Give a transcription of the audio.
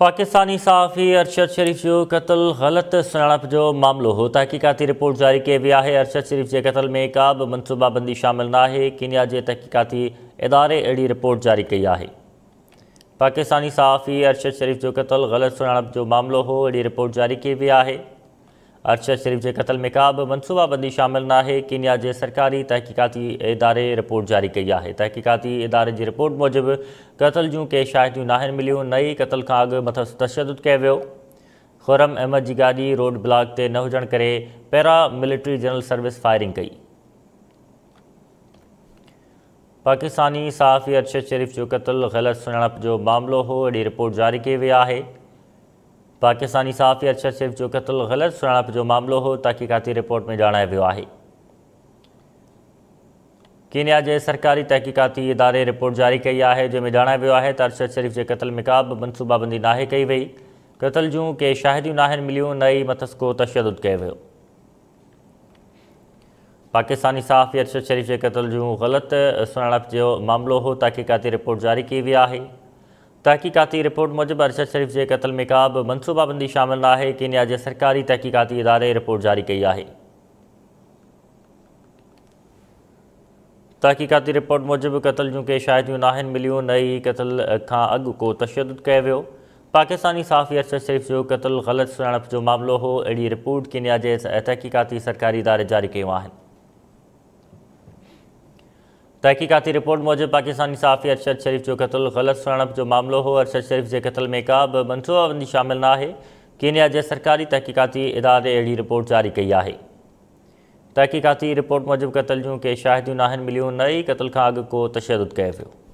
पाकिस्तानी सहाफ़ी अरशद शरीफ़ जो कत्ल गलत सुणप जो मामलो हो तहकीकती रिपोर्ट जारी कई वही है अरशद शरीफ़ के कत्ल में का भी मनसूबाबंदी शामिल ना है किनिया के तहकीकती इदारे अड़ी रिपोर्ट जारी कई है पाकिस्तानी सहाफ़ी अरशद शरीफ़ जो कत्ल गलत सुणप जो मामलो हो अड़ी रिपोर्ट जारी कई वही है अरशद शरीफ़ के कत्ल में का भी मनसूबाबंदी शामिलु नाहे कीनिया के सरकारी तहकीकती इदारे रिपोर्ट जारी कई है तहकीकती इदारे की रिपोर्ट मूजिब कत्ल जो कई शायतूं ना आहिनि नई कत्ल का अग मत तशद किया वो ख़ुरम अहमद की गाड़ी रोड ब्लॉक से न कर पैरा मिलिट्री जनरल सर्विस फायरिंग कई पाकिस्तानी सहाफी अरशद शरीफ़ जो कत्ल गलत सुणप जो मामिलो हो अड़ी रिपोर्ट जारी की वही है पाकिस्तानी सहाफ़ी अरशद शेफ़ जो क़तल गलत सुञाणप जो मामिलो हो तहक़ीक़ाती रिपोर्ट में जाना वियो है कीनिया के सरकारी तहकीकती इदारे रिपोर्ट जारी कई है जैमें जाना वियो है अरशद शरीफ़ के क़तल में का बि मनसूबाबंदी ना कई वई क़तल जो के शाहिदियूं ना मिलियूं न ई मथसि को तशद कयो वियो पाकिस्तानी सहाफ़ी अरशद शरीफ़ के कत्ल जो ग़लत सुञाणप जो मामिलो हो तहक़ीक़ाती रिपोर्ट जारी की वई आहे तहक़ीक़ाती रिपोर्ट मुजिबि अरशद शरीफ़ जे क़तल में का बि मनसूबाबंदी शामिलु नाहे केनिया जे सरकारी तहक़ीक़ाती इदारे रिपोर्ट जारी कई आहे तहक़ीक़ाती रिपोर्ट मुजिबि क़तल जूं के शायदि न आहिनि मिलियूं नई कतल खां अॻु को तशद कयो वियो पाकिस्तानी साफ़ी अरशद शरीफ़ जो क़तलु ग़लति सुञाणप जो मामिलो हो अहिड़ी रिपोर्ट किनिया जे तहक़ीक़ाती सरकारी इदारे जारी कयूं आहिनि तहक़ीक़ाती रिपोर्ट मूजिबि पाकिस्तानी साफ़ी अरशद शरीफ़ जो قتل ग़लति सुहिणप जो मामिलो हो अरशद शरीफ़ जे कतल में का बि मनसूबो शामिलु नाहे कीनिया जे सरकारी तहक़ीक़ाती इदारे अहिड़ी रिपोर्ट जारी कई आहे तहक़ीक़ाती रिपोर्ट मूजिबि क़तल जूं के शाहिदियूं न आहिनि मिलियूं न ई क़तल खां अॻु को तशदु कए वियो